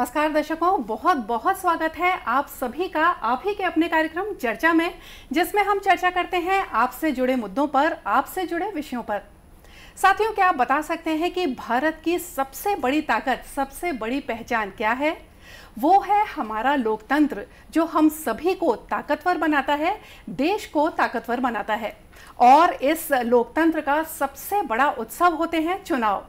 नमस्कार दर्शकों बहुत बहुत स्वागत है आप सभी का आप ही के अपने कार्यक्रम चर्चा में जिसमें हम चर्चा करते हैं आपसे जुड़े मुद्दों पर आपसे जुड़े विषयों पर साथियों क्या आप बता सकते हैं कि भारत की सबसे बड़ी ताकत सबसे बड़ी पहचान क्या है वो है हमारा लोकतंत्र जो हम सभी को ताकतवर बनाता है देश को ताकतवर बनाता है और इस लोकतंत्र का सबसे बड़ा उत्सव होते हैं चुनाव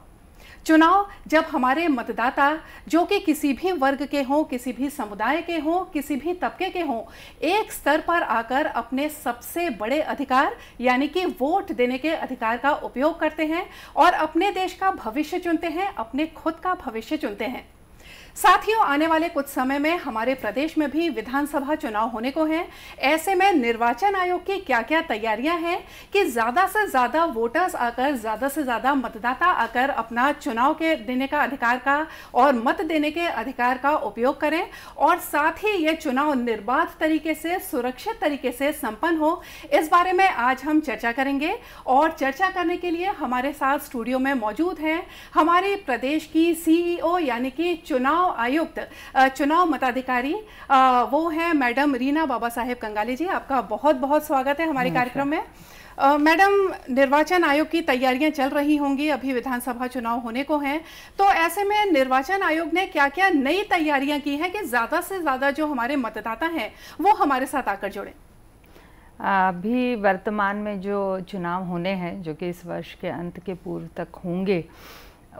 चुनाव जब हमारे मतदाता जो कि किसी भी वर्ग के हों किसी भी समुदाय के हों किसी भी तबके के हों एक स्तर पर आकर अपने सबसे बड़े अधिकार यानी कि वोट देने के अधिकार का उपयोग करते हैं और अपने देश का भविष्य चुनते हैं अपने खुद का भविष्य चुनते हैं साथियों आने वाले कुछ समय में हमारे प्रदेश में भी विधानसभा चुनाव होने को हैं ऐसे में निर्वाचन आयोग की क्या क्या तैयारियां हैं कि ज़्यादा से ज़्यादा वोटर्स आकर ज़्यादा से ज़्यादा मतदाता आकर अपना चुनाव के देने का अधिकार का और मत देने के अधिकार का उपयोग करें और साथ ही ये चुनाव निर्बाध तरीके से सुरक्षित तरीके से संपन्न हो इस बारे में आज हम चर्चा करेंगे और चर्चा करने के लिए हमारे साथ स्टूडियो में मौजूद हैं हमारे प्रदेश की सीईओ e यानी कि चुनाव चुनाव आयुक्त चुनाव मताधिकारी वो हैं मैडम रीना बाबा साहेब कंगाली जी आपका बहुत बहुत स्वागत है हमारे कार्यक्रम में मैडम निर्वाचन आयोग की तैयारियां चल रही होंगी अभी विधानसभा चुनाव होने को हैं तो ऐसे में निर्वाचन आयोग ने क्या क्या नई तैयारियां की हैं कि ज़्यादा से ज़्यादा जो हमारे मतदाता हैं वो हमारे साथ आकर जुड़ें अभी वर्तमान में जो चुनाव होने हैं जो कि इस वर्ष के अंत के पूर्व तक होंगे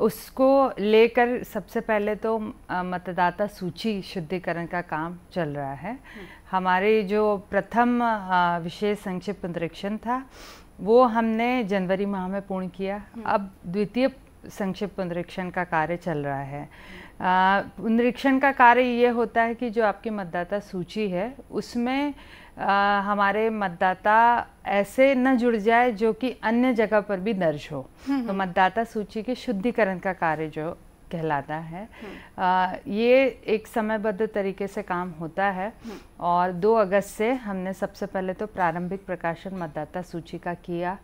उसको लेकर सबसे पहले तो मतदाता सूची शुद्धिकरण का काम चल रहा है हम्म। हमारे जो प्रथम विशेष संक्षिप्त पुनरीक्षण था वो हमने जनवरी माह में पूर्ण किया हम्म। अब द्वितीय संक्षिप्त पुनरीक्षण का कार्य चल रहा है पुनरीक्षण का कार्य ये होता है कि जो आपकी मतदाता सूची है उसमें आ, हमारे मतदाता ऐसे न जुड़ जाए जो कि अन्य जगह पर भी दर्ज हो हम्म, तो हम्म। मतदाता सूची के शुद्धिकरण का कार्य जो कहलाता है आ, हम्म। ये एक समयबद्ध तरीके से काम होता है और 2 अगस्त से हमने सबसे पहले तो प्रारंभिक प्रकाशन मतदाता सूची का किया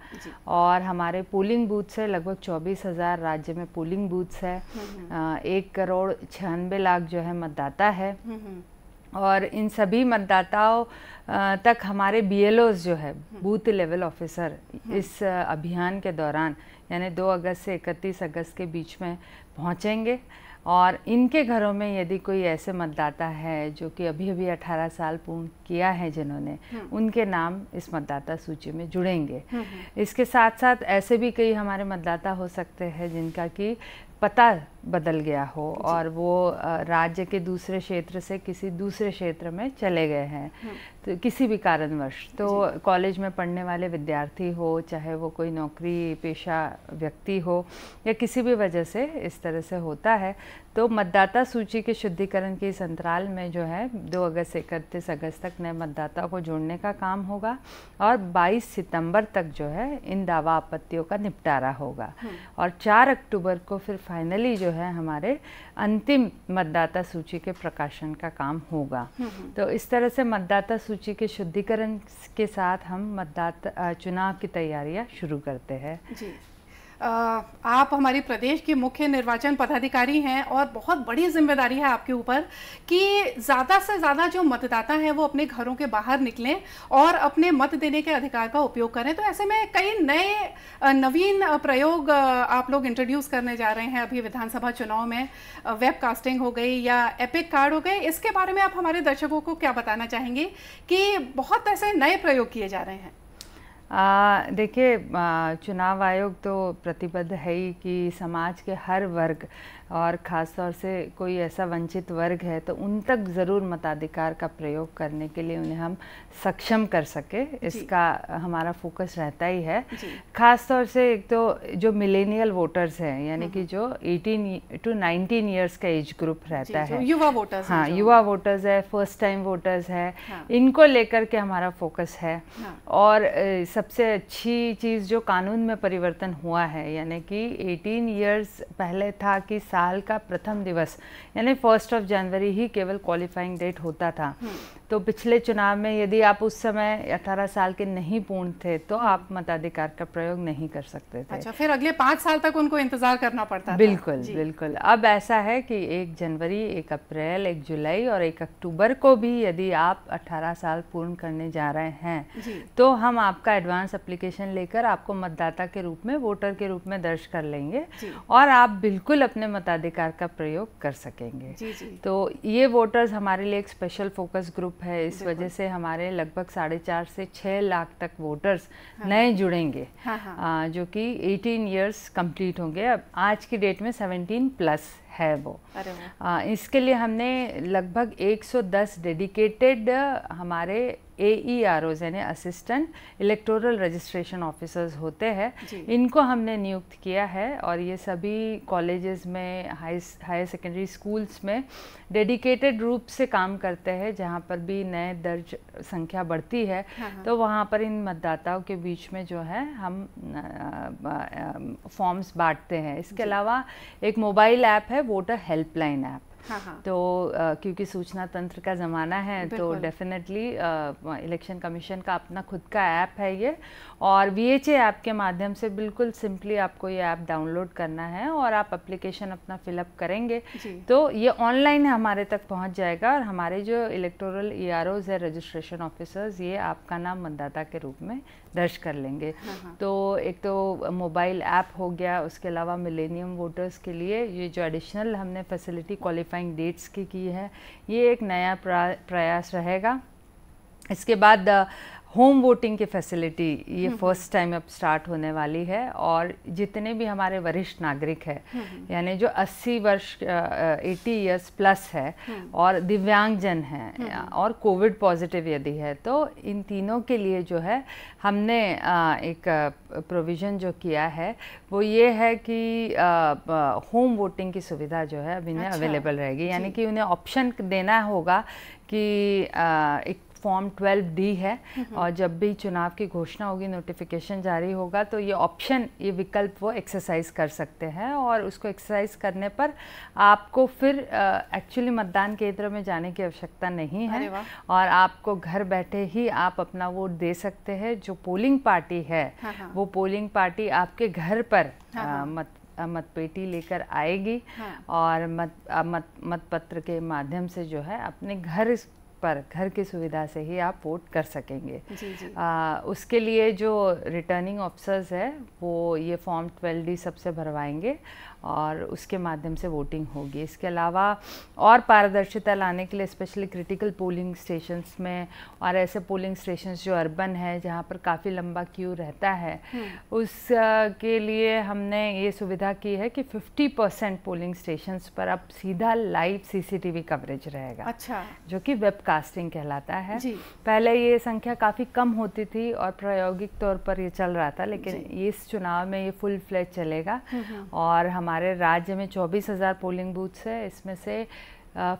और हमारे पोलिंग बूथ्स है लगभग चौबीस हज़ार राज्य में पोलिंग बूथ्स है आ, एक करोड़ छियानवे लाख जो है मतदाता है और इन सभी मतदाताओं तक हमारे बीएलओज जो है हम्म। बूथ लेवल ऑफिसर हम्म। इस अभियान के दौरान यानी 2 अगस्त से 31 अगस्त के बीच में पहुंचेंगे और इनके घरों में यदि कोई ऐसे मतदाता है जो कि अभी अभी 18 साल पूर्ण किया है जिन्होंने हम्म। उनके नाम इस मतदाता सूची में जुड़ेंगे इसके साथ साथ ऐसे भी कई हमारे मतदाता हो सकते हैं जिनका कि पता बदल गया हो और वो राज्य के दूसरे क्षेत्र से किसी दूसरे क्षेत्र में चले गए हैं हाँ। तो किसी भी कारणवश तो कॉलेज में पढ़ने वाले विद्यार्थी हो चाहे वो कोई नौकरी पेशा व्यक्ति हो या किसी भी वजह से इस तरह से होता है तो मतदाता सूची के शुद्धिकरण के इस अंतराल में जो है दो अगस्त से इकतीस अगस्त तक नए मतदाता को जोड़ने का काम होगा और 22 सितंबर तक जो है इन दावा आपत्तियों का निपटारा होगा हाँ। और 4 अक्टूबर को फिर फाइनली जो है है हमारे अंतिम मतदाता सूची के प्रकाशन का काम होगा हम्म, हम्म। तो इस तरह से मतदाता सूची के शुद्धिकरण के साथ हम मतदाता चुनाव की तैयारियां शुरू करते हैं आप हमारी प्रदेश के मुख्य निर्वाचन पदाधिकारी हैं और बहुत बड़ी जिम्मेदारी है आपके ऊपर कि ज़्यादा से ज़्यादा जो मतदाता हैं वो अपने घरों के बाहर निकलें और अपने मत देने के अधिकार का उपयोग करें तो ऐसे में कई नए नवीन प्रयोग आप लोग इंट्रोड्यूस करने जा रहे हैं अभी विधानसभा चुनाव में वेबकास्टिंग हो गई या एपिक कार्ड हो गए इसके बारे में आप हमारे दर्शकों को क्या बताना चाहेंगे कि बहुत ऐसे नए प्रयोग किए जा रहे हैं देखिए चुनाव आयोग तो प्रतिबद्ध है ही कि समाज के हर वर्ग और ख़ास तौर से कोई ऐसा वंचित वर्ग है तो उन तक ज़रूर मताधिकार का प्रयोग करने के लिए उन्हें हम सक्षम कर सके इसका हमारा फोकस रहता ही है ख़ास तौर से एक तो जो मिलेनियल वोटर्स हैं यानी हाँ, कि हाँ। जो 18 टू 19 इयर्स का एज ग्रुप रहता है युवा वोटर्स हाँ युवा वोटर्स है फर्स्ट टाइम वोटर्स है हाँ। इनको लेकर के हमारा फोकस है और सबसे अच्छी चीज़ जो कानून में परिवर्तन हुआ है यानी कि एटीन ईयर्स पहले था कि साल का प्रथम दिवस यानी फर्स्ट ऑफ जनवरी ही केवल क्वालिफाइंग डेट होता था हम्म। तो पिछले चुनाव में यदि आप उस समय 18 साल के नहीं पूर्ण थे तो आप मताधिकार का प्रयोग नहीं कर सकते थे अच्छा फिर अगले पाँच साल तक उनको इंतजार करना पड़ता बिल्कुल था। बिल्कुल अब ऐसा है कि एक जनवरी एक अप्रैल एक जुलाई और एक अक्टूबर को भी यदि आप 18 साल पूर्ण करने जा रहे हैं तो हम आपका एडवांस अप्लीकेशन लेकर आपको मतदाता के रूप में वोटर के रूप में दर्ज कर लेंगे और आप बिल्कुल अपने मत मताधिकार का प्रयोग कर सकेंगे जी जी तो ये वोटर्स हमारे लिए एक स्पेशल फोकस ग्रुप है इस वजह से हमारे लगभग साढ़े चार से छः लाख तक वोटर्स हाँ, नए जुड़ेंगे हाँ, हाँ, आ, जो कि 18 इयर्स कंप्लीट होंगे अब आज की डेट में 17 प्लस है वो आ, इसके लिए हमने लगभग 110 डेडिकेटेड हमारे ए ई आर ओज यानी असिस्टेंट इलेक्टोरल रजिस्ट्रेशन ऑफिसर्स होते हैं इनको हमने नियुक्त किया है और ये सभी कॉलेजेस में हायर सेकेंडरी स्कूल्स में डेडिकेटेड रूप से काम करते हैं जहाँ पर भी नए दर्ज संख्या बढ़ती है हाँ, हाँ। तो वहाँ पर इन मतदाताओं के बीच में जो है हम फॉर्म्स बांटते हैं इसके अलावा एक मोबाइल ऐप है वोटर हेल्पलाइन ऐप हाँ, हाँ तो आ, क्योंकि सूचना तंत्र का ज़माना है तो डेफिनेटली इलेक्शन कमीशन का अपना खुद का ऐप है ये और वी एच ऐप के माध्यम से बिल्कुल सिंपली आपको ये ऐप डाउनलोड करना है और आप अप्लीकेशन अपना फिलअप करेंगे तो ये ऑनलाइन हमारे तक पहुँच जाएगा और हमारे जो इलेक्टोरल ई है रजिस्ट्रेशन ऑफिसर्स ये आपका नाम मतदाता के रूप में दर्ज कर लेंगे हाँ, हाँ। तो एक तो मोबाइल ऐप हो गया उसके अलावा मिलेनियम वोटर्स के लिए ये जो एडिशनल हमने फैसिलिटी क्वालिफाइंग डेट्स की की है ये एक नया प्रयास रहेगा इसके बाद होम वोटिंग की फैसिलिटी ये फर्स्ट टाइम हम्म, हम्म। अब स्टार्ट होने वाली है और जितने भी हमारे वरिष्ठ नागरिक है हम्म, यानी जो 80 वर्ष एटी ईयर्स प्लस है और दिव्यांगजन हैं और कोविड पॉजिटिव यदि है तो इन तीनों के लिए जो है हमने आ, एक प्रोविज़न जो किया है वो ये है कि आ, आ, होम वोटिंग की सुविधा जो है अब इन्हें अच्छा, अवेलेबल रहेगी यानी कि उन्हें ऑप्शन देना होगा कि एक फॉर्म डी है और जब भी चुनाव की घोषणा होगी नोटिफिकेशन जारी होगा तो ये ऑप्शन ये विकल्प वो एक्सरसाइज कर सकते हैं और उसको एक्सरसाइज करने पर आपको फिर एक्चुअली मतदान केंद्र में जाने की आवश्यकता नहीं है और आपको घर बैठे ही आप अपना वोट दे सकते हैं जो पोलिंग पार्टी है हाँ।, हाँ। वो पोलिंग पार्टी आपके घर पर हाँ। आ, हाँ। मत मतपेटी लेकर आएगी हाँ। और मत मत मतपत्र के माध्यम से जो है अपने घर पर घर की सुविधा से ही आप वोट कर सकेंगे जी जी। आ, उसके लिए जो रिटर्निंग ऑफिसर्स है वो ये फॉर्म ट्वेल्व डी सबसे भरवाएंगे और उसके माध्यम से वोटिंग होगी इसके अलावा और पारदर्शिता लाने के लिए स्पेशली क्रिटिकल पोलिंग स्टेशंस में और ऐसे पोलिंग स्टेशंस जो अर्बन है जहाँ पर काफ़ी लंबा क्यू रहता है हम्म। उस के लिए हमने ये सुविधा की है कि 50 परसेंट पोलिंग स्टेशंस पर अब सीधा लाइव सीसीटीवी कवरेज रहेगा अच्छा जो कि वेबकास्टिंग कहलाता है पहले ये संख्या काफ़ी कम होती थी और प्रायोगिक तौर पर ये चल रहा था लेकिन इस चुनाव में ये फुल फ्लैज चलेगा हम्म, हम्म। और हम हमारे राज्य में चौबीस हज़ार पोलिंग बूथ्स है इसमें से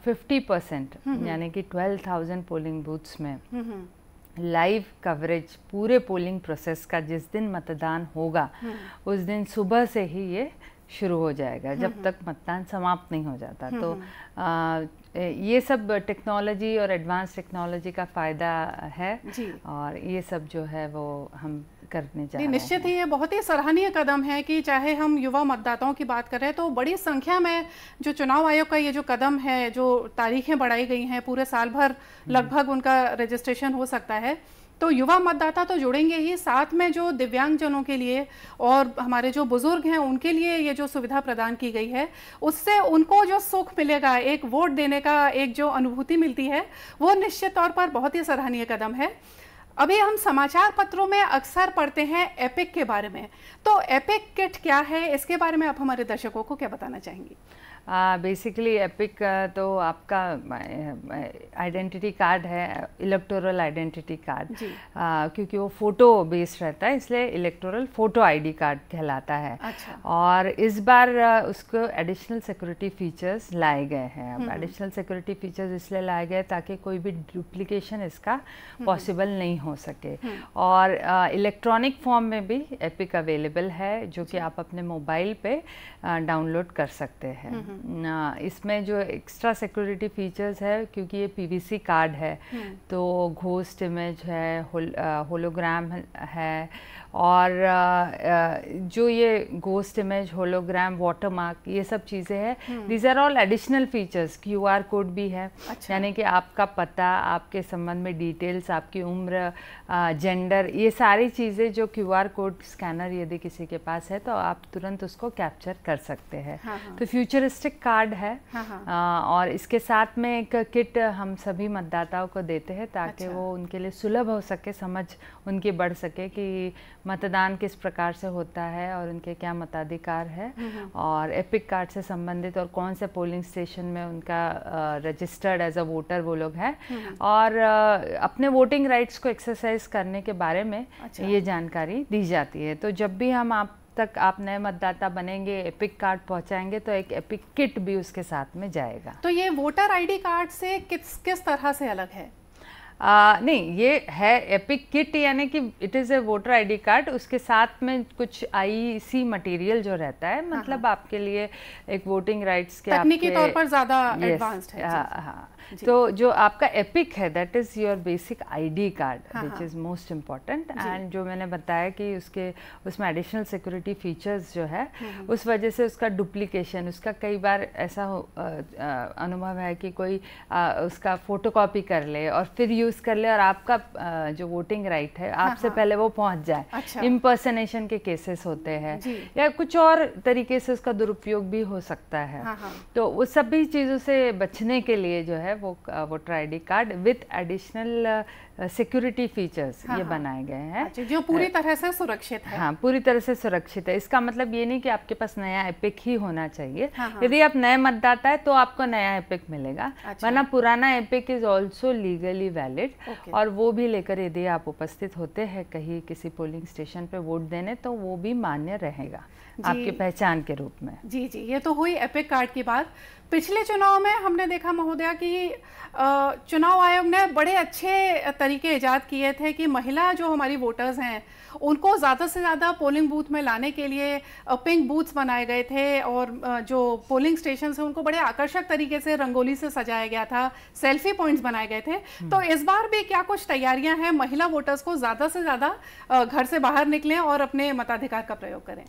फिफ्टी हम्म, परसेंट हम्म। यानी कि ट्वेल्व थाउजेंड पोलिंग बूथ्स में लाइव हम्म, कवरेज पूरे पोलिंग प्रोसेस का जिस दिन मतदान होगा उस दिन सुबह से ही ये शुरू हो जाएगा जब हम्म। तक मतदान समाप्त नहीं हो जाता हम्म, तो हम्म। आ, ये सब टेक्नोलॉजी और एडवांस टेक्नोलॉजी का फ़ायदा है और ये सब जो है वो हम करने जा रहे निश्चित ही ये बहुत ही सराहनीय कदम है कि चाहे हम युवा मतदाताओं की बात करें तो बड़ी संख्या में जो चुनाव आयोग का ये जो कदम है जो तारीखें बढ़ाई गई हैं पूरे साल भर लगभग उनका रजिस्ट्रेशन हो सकता है तो युवा मतदाता तो जुड़ेंगे ही साथ में जो दिव्यांगजनों के लिए और हमारे जो बुजुर्ग हैं उनके लिए ये जो सुविधा प्रदान की गई है उससे उनको जो सुख मिलेगा एक वोट देने का एक जो अनुभूति मिलती है वो निश्चित तौर पर बहुत ही सराहनीय कदम है अभी हम समाचार पत्रों में अक्सर पढ़ते हैं एपिक के बारे में तो एपिक किट क्या है इसके बारे में आप हमारे दर्शकों को क्या बताना चाहेंगी बेसिकली हाँ, एपिक तो आपका आइडेंटिटी कार्ड है इलेक्टोरल आइडेंटिटी कार्ड क्योंकि वो फ़ोटो बेस्ड रहता है इसलिए इलेक्टोरल फ़ोटो आईडी कार्ड कहलाता है अच्छा। और इस बार उसको एडिशनल सिक्योरिटी फीचर्स लाए गए हैं अब एडिशनल सिक्योरिटी फीचर्स इसलिए लाए गए ताकि कोई भी डुप्लीकेशन इसका पॉसिबल हम्म, हम्म। नहीं हो सके हम्म। और इलेक्ट्रॉनिक फॉर्म में भी एपिक अवेलेबल है जो कि आप अपने मोबाइल पर डाउनलोड कर सकते हैं इसमें जो एक्स्ट्रा सिक्योरिटी फीचर्स है क्योंकि ये पीवीसी कार्ड है हम्म। तो घोस्ट इमेज है होलोग्राम है और जो ये घोस्ट इमेज होलोग्राम वाटरमार्क ये सब चीज़ें हैं these are all additional features QR आर कोड भी है अच्छा। यानी कि आपका पता आपके संबंध में डिटेल्स आपकी उम्र जेंडर ये सारी चीज़ें जो क्यू आर कोड स्कैनर यदि किसी के पास है तो आप तुरंत उसको कैप्चर कर सकते हैं हाँ, हाँ। तो फ्यूचरिस्टिक प्लास्टिक कार्ड है हाँ, हाँ। आ, और इसके साथ में एक किट हम सभी मतदाताओं को देते हैं ताकि अच्छा। वो उनके लिए सुलभ हो सके समझ उनकी बढ़ सके कि मतदान किस प्रकार से होता है और उनके क्या मताधिकार है हम्म, हम्म। और एपिक कार्ड से संबंधित और कौन से पोलिंग स्टेशन में उनका रजिस्टर्ड एज अ वोटर वो लोग हैं हम्म, और अपने वोटिंग राइट्स को एक्सरसाइज करने के बारे में अच्छा। ये जानकारी दी जाती है तो जब भी हम आप तक आप नए मतदाता बनेंगे एपिक कार्ड पहुंचाएंगे तो एक एपिक किट भी उसके साथ में जाएगा तो ये वोटर आईडी कार्ड से किस किस तरह से अलग है आ, नहीं ये है एपिक किट यानी कि it is a voter ID card उसके साथ में कुछ आईसी मटेरियल e जो रहता है मतलब हाँ, हाँ। आपके लिए एक वोटिंग राइट्स के तकनीकी तौर पर ज़्यादा एडवांस्ड है हाँ हाँ तो जो आपका एपिक है that is your basic ID card which is most important and जो मैंने बताया कि उसके उसमें एडिशनल सिक्योरिटी फीचर्स जो है हाँ, हाँ। उस वजह से उसका डुप्लीकेशन उसका कई बार ऐसा अनुभव है कि कोई आ, उसका फोटोकॉपी कर ले और फिर यूज़ कर ले और आपका आ, जो वोटिंग राइट है हाँ, आपसे पहले वो पहुंच जाए अच्छा। इम्पर्सनेशन के केसेस होते हैं या कुछ और तरीके से उसका दुरुपयोग भी हो सकता है तो उस सभी चीज़ों से बचने के लिए जो है वो voter ID card with additional security features हाँ, ये हाँ। बनाए गए हैं अच्छा, जो पूरी तरह से सुरक्षित है हाँ पूरी तरह से सुरक्षित है इसका मतलब ये नहीं कि आपके पास नया एपिक ही होना चाहिए हाँ, यदि आप नए मतदाता है तो आपको नया एपिक मिलेगा अच्छा। वरना पुराना EPIC is also legally valid और वो भी लेकर यदि आप उपस्थित होते हैं कहीं किसी पोलिंग स्टेशन पर वोट देने तो वो भी मान्य रहेगा आपकी पहचान के रूप में जी जी ये तो हुई एपिक कार्ड की बात पिछले चुनाव में हमने देखा महोदया कि चुनाव आयोग ने बड़े अच्छे तरीके ईजाद किए थे कि महिला जो हमारी वोटर्स हैं उनको ज़्यादा से ज़्यादा पोलिंग बूथ में लाने के लिए पिंक बूथ्स बनाए गए थे और जो पोलिंग स्टेशन हैं उनको बड़े आकर्षक तरीके से रंगोली से सजाया गया था सेल्फी पॉइंट्स बनाए गए थे हम्म। तो इस बार भी क्या कुछ तैयारियाँ हैं महिला वोटर्स को ज़्यादा से ज़्यादा घर से बाहर निकलें और अपने मताधिकार का प्रयोग करें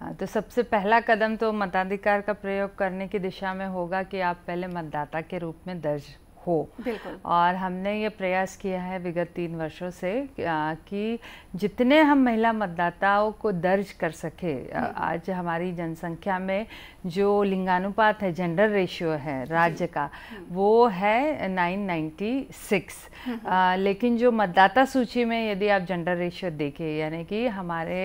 हाँ तो सबसे पहला कदम तो मताधिकार का प्रयोग करने की दिशा में होगा कि आप पहले मतदाता के रूप में दर्ज हो और हमने ये प्रयास किया है विगत तीन वर्षों से कि जितने हम महिला मतदाताओं को दर्ज कर सके हम्म। आज हमारी जनसंख्या में जो लिंगानुपात है जेंडर रेशियो है राज्य का हम्म। वो है 996 हम्म। लेकिन जो मतदाता सूची में यदि आप जेंडर रेशियो देखें यानी कि हमारे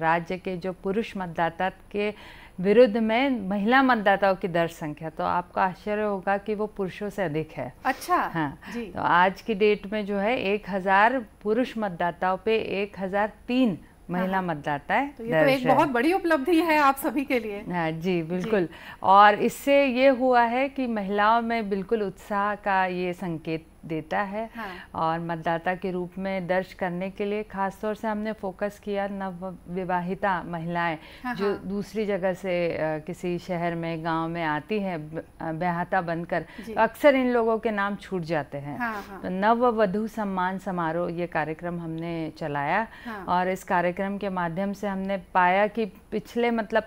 राज्य के जो पुरुष मतदाता के विरुद्ध में महिला मतदाताओं की दर संख्या तो आपका आश्चर्य होगा कि वो पुरुषों से अधिक है अच्छा हाँ जी। तो आज की डेट में जो है एक हजार पुरुष मतदाताओं पे एक हजार तीन महिला हाँ। मतदाता है तो ये तो एक बहुत बड़ी उपलब्धि है आप सभी के लिए हाँ जी बिल्कुल जी। और इससे ये हुआ है कि महिलाओं में बिल्कुल उत्साह का ये संकेत देता है हाँ। और मतदाता के रूप में दर्ज करने के लिए खासतौर से हमने फोकस किया नव विवाहिता महिलाएं हाँ। जो हाँ। दूसरी जगह से किसी शहर में गांव में आती हैं ब्याहता बनकर तो अक्सर इन लोगों के नाम छूट जाते हैं हाँ, हाँ। तो नव वधु सम्मान समारोह ये कार्यक्रम हमने चलाया हाँ। और इस कार्यक्रम के माध्यम से हमने पाया कि पिछले मतलब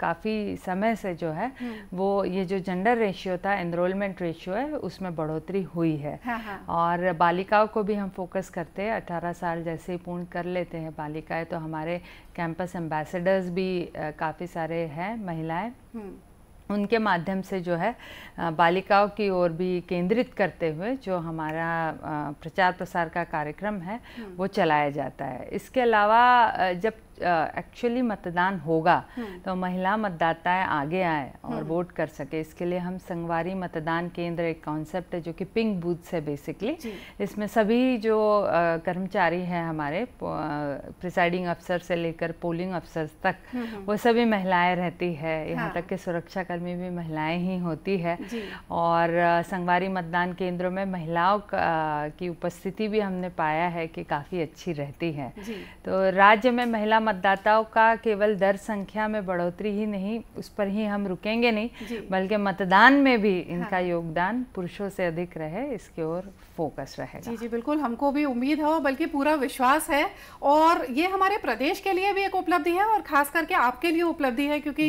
काफ़ी समय से जो है हम्म। वो ये जो जेंडर रेशियो था एनरोलमेंट रेशियो है उसमें बढ़ोतरी हुई है हाँ, हाँ। और बालिकाओं को भी हम फोकस करते हैं अठारह साल जैसे ही पूर्ण कर लेते हैं बालिकाएं तो हमारे कैंपस एम्बेसडर्स भी काफ़ी सारे हैं महिलाएं हम्म। उनके माध्यम से जो है बालिकाओं की ओर भी केंद्रित करते हुए जो हमारा प्रचार प्रसार का कार्यक्रम है हम्म। वो चलाया जाता है इसके अलावा जब एक्चुअली मतदान होगा हम्म। तो महिला मतदाताएं आगे आए और वोट हम्म। कर सके इसके लिए हम संगवारी मतदान केंद्र एक कॉन्सेप्ट है जो कि पिंक बूथ है बेसिकली इसमें सभी जो कर्मचारी हैं हमारे प्रिसाइडिंग अफसर से लेकर पोलिंग अफसर तक हम्म, वो सभी महिलाएं रहती है यहाँ हाँ। तक के सुरक्षाकर्मी भी महिलाएं ही होती है और संगवारी मतदान केंद्रों में महिलाओं की उपस्थिति भी हमने पाया है कि काफ़ी अच्छी रहती है तो राज्य में महिला मतदाताओं का केवल दर संख्या में बढ़ोतरी ही नहीं उस पर ही हम रुकेंगे नहीं बल्कि मतदान में भी हाँ। इनका हाँ। योगदान पुरुषों से अधिक रहे इसके ओर फोकस रहेगा जी जी बिल्कुल हमको भी उम्मीद है बल्कि पूरा विश्वास है और ये हमारे प्रदेश के लिए भी एक उपलब्धि है और खास करके आपके लिए उपलब्धि है क्योंकि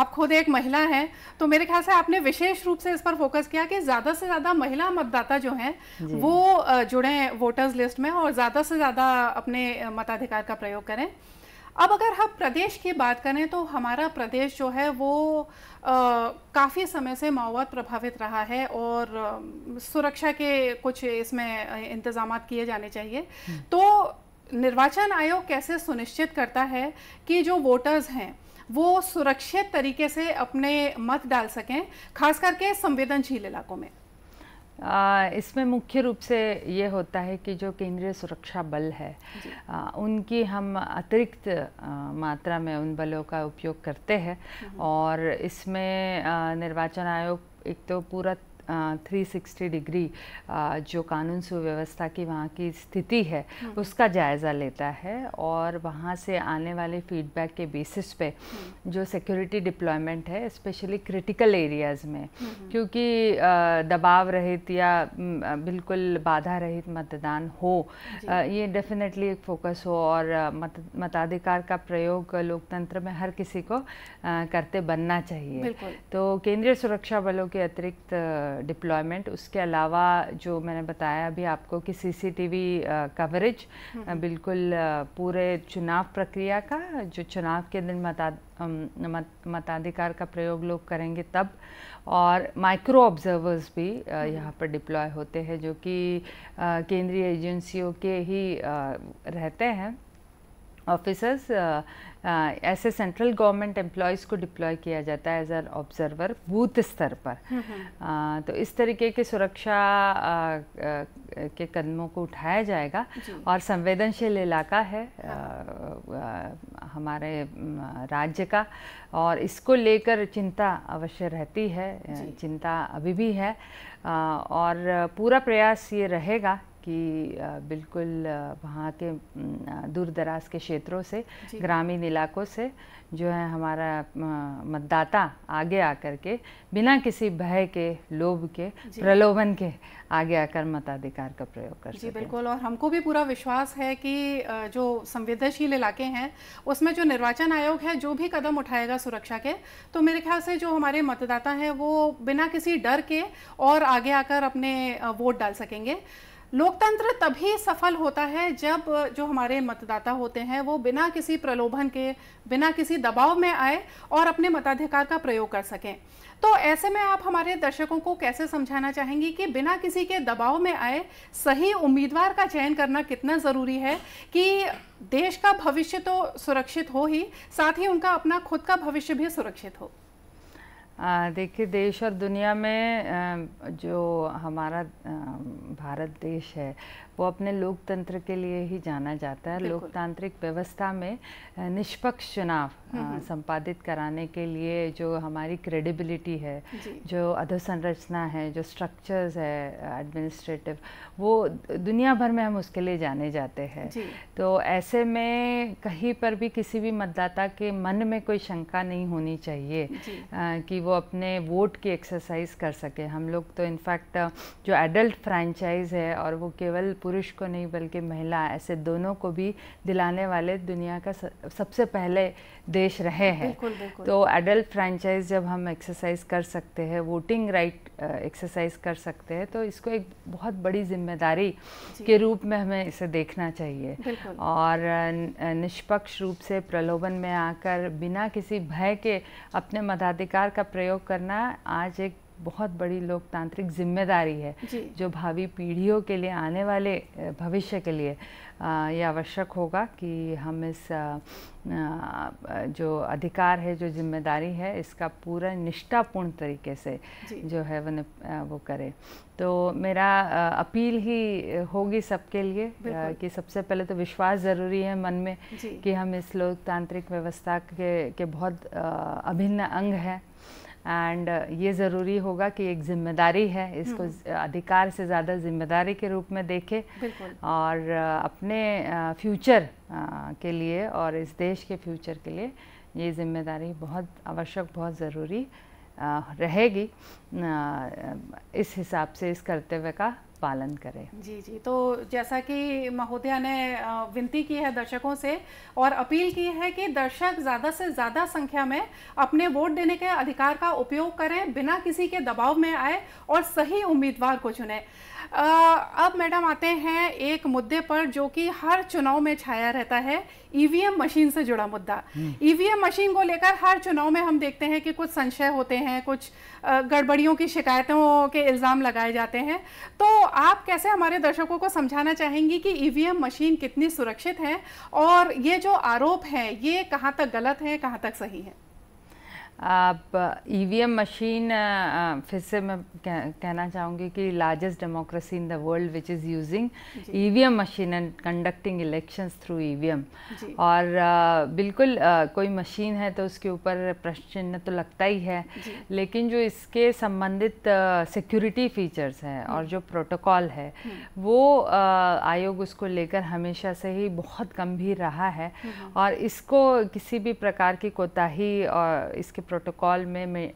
आप खुद एक महिला है तो मेरे ख्याल से आपने विशेष रूप से इस पर फोकस किया कि ज़्यादा से ज़्यादा महिला मतदाता जो है वो जुड़े वोटर्स लिस्ट में और ज़्यादा से ज़्यादा अपने मताधिकार का प्रयोग करें अब अगर हम प्रदेश की बात करें तो हमारा प्रदेश जो है वो काफ़ी समय से माओवाद प्रभावित रहा है और आ, सुरक्षा के कुछ इसमें इंतज़ाम किए जाने चाहिए हम्म। तो निर्वाचन आयोग कैसे सुनिश्चित करता है कि जो वोटर्स हैं वो सुरक्षित तरीके से अपने मत डाल सकें खास करके संवेदनशील इलाकों में इसमें मुख्य रूप से ये होता है कि जो केंद्रीय सुरक्षा बल है आ, उनकी हम अतिरिक्त मात्रा में उन बलों का उपयोग करते हैं हम्म। और इसमें निर्वाचन आयोग एक तो पूरा 360 डिग्री जो कानून सुव्यवस्था की वहाँ की स्थिति है हम्म। उसका जायज़ा लेता है और वहाँ से आने वाले फीडबैक के बेसिस पे हम्म। जो सिक्योरिटी डिप्लॉयमेंट है स्पेशली क्रिटिकल एरियाज़ में हम्म, क्योंकि दबाव रहित या बिल्कुल बाधा रहित मतदान हो ये डेफिनेटली एक फोकस हो और मत मताधिकार का प्रयोग लोकतंत्र में हर किसी को करते बनना चाहिए तो केंद्रीय सुरक्षा बलों के अतिरिक्त डिप्लॉयमेंट उसके अलावा जो मैंने बताया अभी आपको कि सीसीटीवी कवरेज हम्म। बिल्कुल पूरे चुनाव प्रक्रिया का जो चुनाव के दिन मता मताधिकार का प्रयोग लोग करेंगे तब और माइक्रो ऑब्जर्वर्स भी हम्म। यहाँ पर डिप्लॉय होते हैं जो कि केंद्रीय एजेंसियों के ही रहते हैं ऑफिसर्स uh, uh, ऐसे सेंट्रल गवर्नमेंट एम्प्लॉयज़ को डिप्लॉय किया जाता है एज आर ऑब्जर्वर बूथ स्तर पर हम्म, हम्म। आ, तो इस तरीके के सुरक्षा आ, आ, के कदमों को उठाया जाएगा और संवेदनशील इलाका है आ, हाँ। आ, हमारे राज्य का और इसको लेकर चिंता अवश्य रहती है चिंता अभी भी है आ, और पूरा प्रयास ये रहेगा कि बिल्कुल वहाँ के दूर दराज के क्षेत्रों से ग्रामीण इलाकों से जो है हमारा मतदाता आगे आकर के बिना किसी भय के लोभ के प्रलोभन के आगे आकर मताधिकार का प्रयोग कर जी बिल्कुल और हमको भी पूरा विश्वास है कि जो संवेदनशील इलाके हैं उसमें जो निर्वाचन आयोग है जो भी कदम उठाएगा सुरक्षा के तो मेरे ख्याल से जो हमारे मतदाता हैं वो बिना किसी डर के और आगे आकर अपने वोट डाल सकेंगे लोकतंत्र तभी सफल होता है जब जो हमारे मतदाता होते हैं वो बिना किसी प्रलोभन के बिना किसी दबाव में आए और अपने मताधिकार का प्रयोग कर सकें तो ऐसे में आप हमारे दर्शकों को कैसे समझाना चाहेंगी कि बिना किसी के दबाव में आए सही उम्मीदवार का चयन करना कितना ज़रूरी है कि देश का भविष्य तो सुरक्षित हो ही साथ ही उनका अपना खुद का भविष्य भी सुरक्षित हो देखिए देश और दुनिया में जो हमारा भारत देश है वो अपने लोकतंत्र के लिए ही जाना जाता है लोकतांत्रिक व्यवस्था में निष्पक्ष चुनाव हम्म, हम्म। संपादित कराने के लिए जो हमारी क्रेडिबिलिटी है जो अधोसंरचना है जो स्ट्रक्चर्स है एडमिनिस्ट्रेटिव वो दुनिया भर में हम उसके लिए जाने जाते हैं तो ऐसे में कहीं पर भी किसी भी मतदाता के मन में कोई शंका नहीं होनी चाहिए आ, कि वो अपने वोट की एक्सरसाइज कर सके हम लोग तो इनफैक्ट जो एडल्ट फ्रेंचाइज है और वो केवल पुरुष को नहीं बल्कि महिला ऐसे दोनों को भी दिलाने वाले दुनिया का सबसे पहले देश रहे हैं तो एडल्ट फ्रेंचाइज जब हम एक्सरसाइज कर सकते हैं वोटिंग राइट एक्सरसाइज कर सकते हैं तो इसको एक बहुत बड़ी जिम्मेदारी के रूप में हमें इसे देखना चाहिए और निष्पक्ष रूप से प्रलोभन में आकर बिना किसी भय के अपने मताधिकार का प्रयोग करना आज एक बहुत बड़ी लोकतांत्रिक जिम्मेदारी है जो भावी पीढ़ियों के लिए आने वाले भविष्य के लिए ये आवश्यक होगा कि हम इस जो अधिकार है जो जिम्मेदारी है इसका पूरा निष्ठापूर्ण तरीके से जो है वो वो करें तो मेरा अपील ही होगी सबके लिए कि सबसे पहले तो विश्वास ज़रूरी है मन में कि हम इस लोकतांत्रिक व्यवस्था के के बहुत अभिन्न अंग हैं एंड uh, ये ज़रूरी होगा कि एक जिम्मेदारी है इसको हम्म। अधिकार से ज़्यादा जिम्मेदारी के रूप में देखे और uh, अपने फ्यूचर uh, के लिए और इस देश के फ्यूचर के लिए ये जिम्मेदारी बहुत आवश्यक बहुत ज़रूरी रहेगी इस हिसाब से इस कर्तव्य का पालन करें जी जी तो जैसा कि महोदया ने विनती की है दर्शकों से और अपील की है कि दर्शक ज़्यादा से ज़्यादा संख्या में अपने वोट देने के अधिकार का उपयोग करें बिना किसी के दबाव में आए और सही उम्मीदवार को चुने अब मैडम आते हैं एक मुद्दे पर जो कि हर चुनाव में छाया रहता है ईवीएम मशीन से जुड़ा मुद्दा हम्म। ईवीएम मशीन को लेकर हर चुनाव में हम देखते हैं कि कुछ संशय होते हैं कुछ गड़बड़ियों की शिकायतों के इल्ज़ाम लगाए जाते हैं तो आप कैसे हमारे दर्शकों को समझाना चाहेंगी कि ई e मशीन कितनी सुरक्षित है और ये जो आरोप हैं ये कहाँ तक गलत है कहाँ तक सही है आप ई e मशीन uh, फिर से मैं कहना चाहूँगी कि largest democracy in the world which is using E machine and conducting elections through E और आ, uh, बिल्कुल आ, uh, कोई मशीन है तो उसके ऊपर प्रश्न चिन्ह तो लगता ही है लेकिन जो इसके संबंधित सिक्योरिटी फीचर्स हैं हम्म। और जो प्रोटोकॉल है हम्म। वो आयोग उसको लेकर हमेशा से ही बहुत गंभीर रहा है हम्म। और इसको किसी भी प्रकार की कोताही और इसके प्रोटोकॉल में, में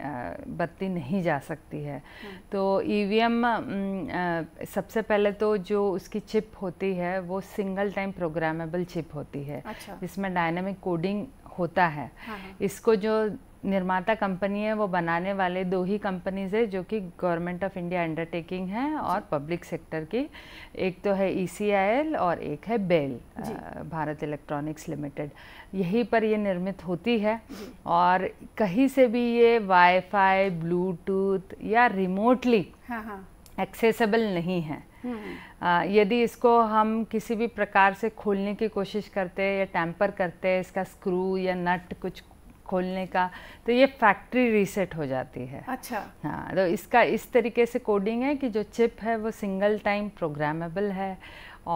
बत्ती नहीं जा सकती है हम्म। तो ई सबसे पहले तो जो उसकी चिप होती है वो सिंगल टाइम प्रोग्रामेबल चिप होती है अच्छा। जिसमें डायनेमिक कोडिंग होता है हाँ।, हाँ। इसको जो निर्माता कंपनी है वो बनाने वाले दो ही कंपनीज है जो कि गवर्नमेंट ऑफ इंडिया अंडरटेकिंग है और पब्लिक सेक्टर की एक तो है ई e और एक है बेल भारत इलेक्ट्रॉनिक्स लिमिटेड यहीं पर ये निर्मित होती है और कहीं से भी ये वाईफाई ब्लूटूथ या रिमोटली एक्सेसबल हाँ एक्सेसिबल हाँ। नहीं है हम्म। यदि इसको हम किसी भी प्रकार से खोलने की कोशिश करते या टैंपर करते इसका स्क्रू या नट कुछ खोलने का तो ये फैक्ट्री रीसेट हो जाती है अच्छा हाँ तो इसका इस तरीके से कोडिंग है कि जो चिप है वो सिंगल टाइम प्रोग्रामेबल है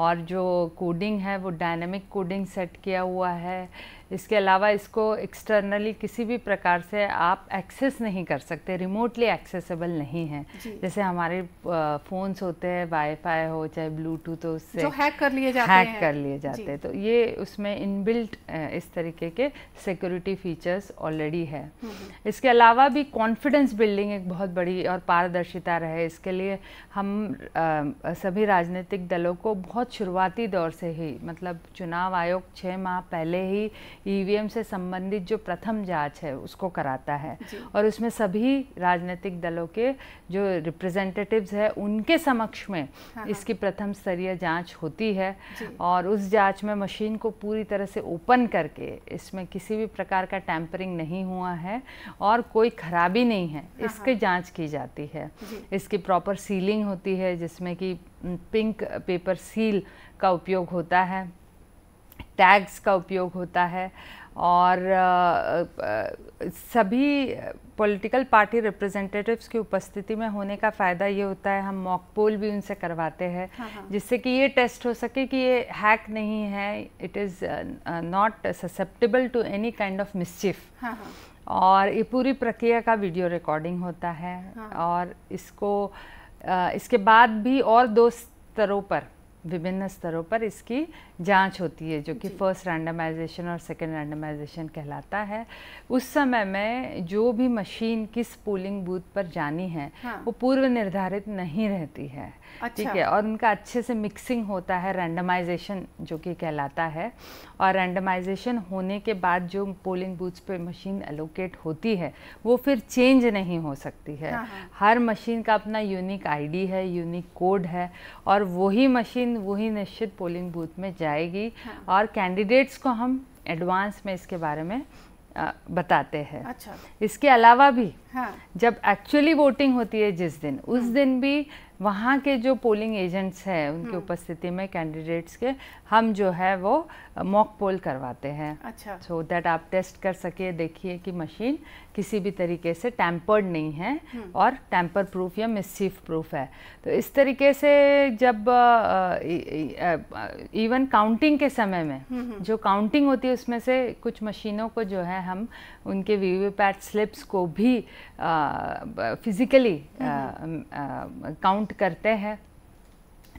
और जो कोडिंग है वो डायनेमिक कोडिंग सेट किया हुआ है इसके अलावा इसको एक्सटर्नली किसी भी प्रकार से आप एक्सेस नहीं कर सकते रिमोटली एक्सेसिबल नहीं है जैसे हमारे फ़ोन्स होते हैं वाईफाई हो चाहे ब्लूटूथ हो उससे हैक कर लिए जाते हैक कर लिए जाते हैं तो ये उसमें इनबिल्ट इस तरीके के सिक्योरिटी फीचर्स ऑलरेडी है हम्म, हम्म। इसके अलावा भी कॉन्फिडेंस बिल्डिंग एक बहुत बड़ी और पारदर्शिता रहे इसके लिए हम आ, सभी राजनीतिक दलों को बहुत शुरुआती दौर से ही मतलब चुनाव आयोग छः माह पहले ही ईवीएम से संबंधित जो प्रथम जांच है उसको कराता है और उसमें सभी राजनीतिक दलों के जो रिप्रेजेंटेटिव्स है उनके समक्ष में हाँ, हाँ। इसकी प्रथम स्तरीय जांच होती है और उस जांच में मशीन को पूरी तरह से ओपन करके इसमें किसी भी प्रकार का टैंपरिंग नहीं हुआ है और कोई खराबी नहीं है हाँ। इसकी हाँ। जाँच की जाती है इसकी प्रॉपर सीलिंग होती है जिसमें कि पिंक पेपर सील का उपयोग होता है टैग्स का उपयोग होता है और सभी पॉलिटिकल पार्टी रिप्रेजेंटेटिव्स की उपस्थिति में होने का फ़ायदा ये होता है हम मॉक पोल भी उनसे करवाते हैं हाँ, हाँ। जिससे कि ये टेस्ट हो सके कि ये हैक नहीं है it is not susceptible to any kind of mischief और ये पूरी प्रक्रिया का वीडियो रिकॉर्डिंग होता है हाँ। और इसको आ, इसके बाद भी और दो स्तरों पर विभिन्न स्तरों पर इसकी जांच होती है जो कि फर्स्ट रैंडमाइजेशन और सेकंड रैंडमाइजेशन कहलाता है उस समय में जो भी मशीन किस पोलिंग बूथ पर जानी है हाँ। वो पूर्व निर्धारित नहीं रहती है अच्छा। ठीक है और उनका अच्छे से मिक्सिंग होता है रैंडमाइजेशन जो कि कहलाता है और रैंडमाइजेशन होने के बाद जो पोलिंग बूथ्स पर मशीन एलोकेट होती है वो फिर चेंज नहीं हो सकती है हाँ।, हाँ। हर मशीन का अपना यूनिक आईडी है यूनिक कोड है और वही मशीन दिन वही निश्चित पोलिंग बूथ में जाएगी हाँ। और कैंडिडेट्स को हम एडवांस में इसके बारे में आ, बताते हैं अच्छा इसके अलावा भी हाँ। जब एक्चुअली वोटिंग होती है जिस दिन उस हाँ। दिन भी वहाँ के जो पोलिंग एजेंट्स हैं उनकी हम्म। उपस्थिति में कैंडिडेट्स के हम जो है वो मॉक पोल करवाते हैं अच्छा सो so दैट आप टेस्ट कर सके देखिए कि मशीन किसी भी तरीके से टैम्पर्ड नहीं है हम्म। और टैम्पर प्रूफ या मिसीफ प्रूफ है तो इस तरीके से जब इवन काउंटिंग के समय में हम्म, जो काउंटिंग होती है उसमें से कुछ मशीनों को जो है हम उनके वी वी पैट स्लिप्स को भी फिज़िकली काउंट काउंट करते हैं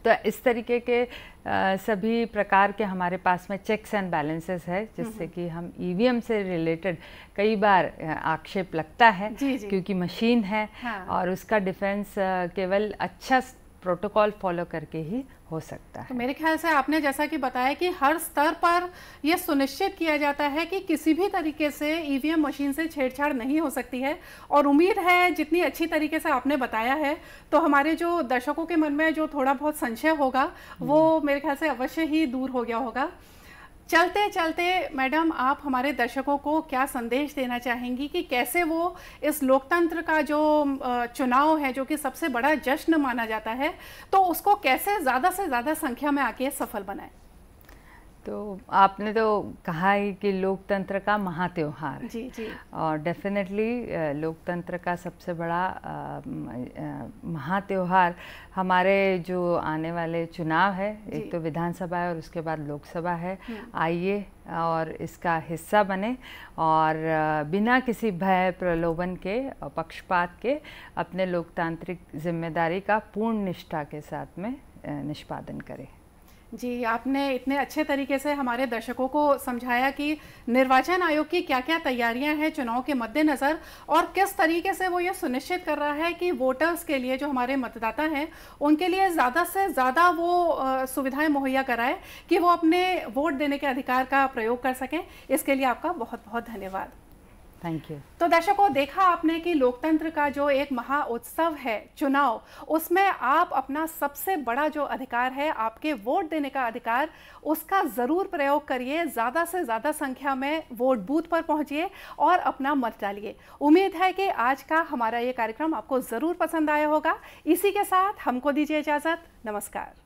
तो इस तरीके के आ, सभी प्रकार के हमारे पास में चेक्स एंड बैलेंसेस है जिससे हम्म। कि हम ई e से रिलेटेड कई बार आक्षेप लगता है जी जी। क्योंकि मशीन है हाँ। और उसका डिफेंस केवल अच्छा प्रोटोकॉल फॉलो करके ही हो सकता तो है तो मेरे ख्याल से आपने जैसा कि बताया कि हर स्तर पर यह सुनिश्चित किया जाता है कि किसी भी तरीके से ईवीएम e मशीन से छेड़छाड़ नहीं हो सकती है और उम्मीद है जितनी अच्छी तरीके से आपने बताया है तो हमारे जो दर्शकों के मन में जो थोड़ा बहुत संशय होगा वो मेरे ख्याल से अवश्य ही दूर हो गया होगा चलते चलते मैडम आप हमारे दर्शकों को क्या संदेश देना चाहेंगी कि कैसे वो इस लोकतंत्र का जो चुनाव है जो कि सबसे बड़ा जश्न माना जाता है तो उसको कैसे ज़्यादा से ज़्यादा संख्या में आके सफल बनाएं तो आपने तो कहा ही कि लोकतंत्र का महा त्यौहार जी जी और डेफिनेटली लोकतंत्र का सबसे बड़ा महा त्यौहार हमारे जो आने वाले चुनाव है एक तो विधानसभा है और उसके बाद लोकसभा है हम्म। आइए और इसका हिस्सा बने और बिना किसी भय प्रलोभन के पक्षपात के अपने लोकतांत्रिक जिम्मेदारी का पूर्ण निष्ठा के साथ में निष्पादन करें जी आपने इतने अच्छे तरीके से हमारे दर्शकों को समझाया कि निर्वाचन आयोग की क्या क्या तैयारियां हैं चुनाव के मद्देनज़र और किस तरीके से वो ये सुनिश्चित कर रहा है कि वोटर्स के लिए जो हमारे मतदाता हैं उनके लिए ज़्यादा से ज़्यादा वो सुविधाएं मुहैया कराए कि वो अपने वोट देने के अधिकार का प्रयोग कर सकें इसके लिए आपका बहुत बहुत धन्यवाद थैंक यू तो दर्शकों देखा आपने कि लोकतंत्र का जो एक महा उत्सव है चुनाव उसमें आप अपना सबसे बड़ा जो अधिकार है आपके वोट देने का अधिकार उसका ज़रूर प्रयोग करिए ज़्यादा से ज़्यादा संख्या में वोट बूथ पर पहुंचिए और अपना मत डालिए उम्मीद है कि आज का हमारा ये कार्यक्रम आपको ज़रूर पसंद आया होगा इसी के साथ हमको दीजिए इजाज़त नमस्कार